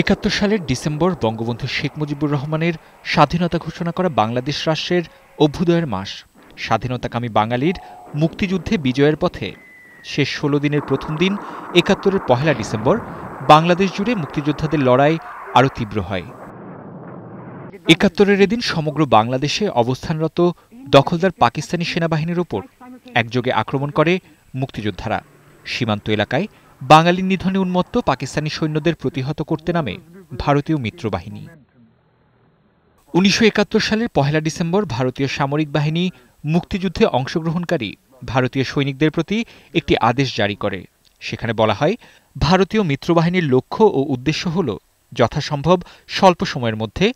একাত্তর সালের ডিসেম্বর বঙ্গবন্ধু শেখ মুজিবুর রহমানের স্বাধীনতা ঘোষণা করা বাংলাদেশ রাষ্ট্রের অভ্যুদয়ের মাস স্বাধীনতাকামী বাঙালির মুক্তিযুদ্ধে বিজয়ের পথে শেষ ষোলো দিনের প্রথম দিন একাত্তরের পহেলা ডিসেম্বর বাংলাদেশ জুড়ে মুক্তিযোদ্ধাদের লড়াই আরও তীব্র হয় একাত্তরের এদিন সমগ্র বাংলাদেশে অবস্থানরত দখলদার পাকিস্তানি সেনাবাহিনীর ওপর একযোগে আক্রমণ করে মুক্তিযোদ্ধারা সীমান্ত এলাকায় বাঙালি নিধনে উন্মত্ত পাকিস্তানি সৈন্যদের প্রতিহত করতে নামে ভারতীয় মিত্রবাহিনী উনিশশো সালের পহেলা ডিসেম্বর ভারতীয় সামরিক বাহিনী মুক্তিযুদ্ধে অংশগ্রহণকারী ভারতীয় সৈনিকদের প্রতি একটি আদেশ জারি করে সেখানে বলা হয় ভারতীয় মিত্রবাহিনীর লক্ষ্য ও উদ্দেশ্য হল যথাসম্ভব স্বল্প সময়ের মধ্যে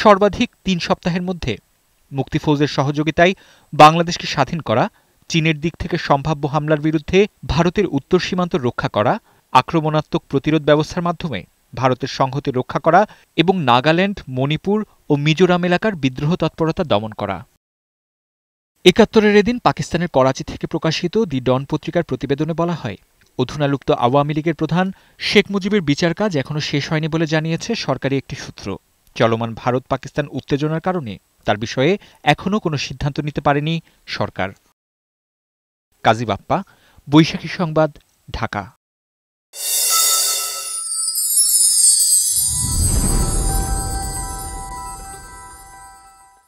সর্বাধিক তিন সপ্তাহের মধ্যে মুক্তিফৌজের সহযোগিতায় বাংলাদেশকে স্বাধীন করা চীনের দিক থেকে সম্ভাব্য হামলার বিরুদ্ধে ভারতের উত্তর সীমান্ত রক্ষা করা আক্রমণাত্মক প্রতিরোধ ব্যবস্থার মাধ্যমে ভারতের সংহতি রক্ষা করা এবং নাগাল্যান্ড মণিপুর ও মিজোরাম এলাকার বিদ্রোহ তৎপরতা দমন করা একাত্তরের এদিন পাকিস্তানের করাচি থেকে প্রকাশিত দি ডন পত্রিকার প্রতিবেদনে বলা হয় অধুনালুপ্ত আওয়ামী লীগের প্রধান শেখ মুজিবের বিচার কাজ এখনও শেষ হয়নি বলে জানিয়েছে সরকারি একটি সূত্র চলমান ভারত পাকিস্তান উত্তেজনার কারণে তার বিষয়ে এখনও কোনো সিদ্ধান্ত নিতে পারেনি সরকার কাজী বাপ্পা বৈশাখী সংবাদ ঢাকা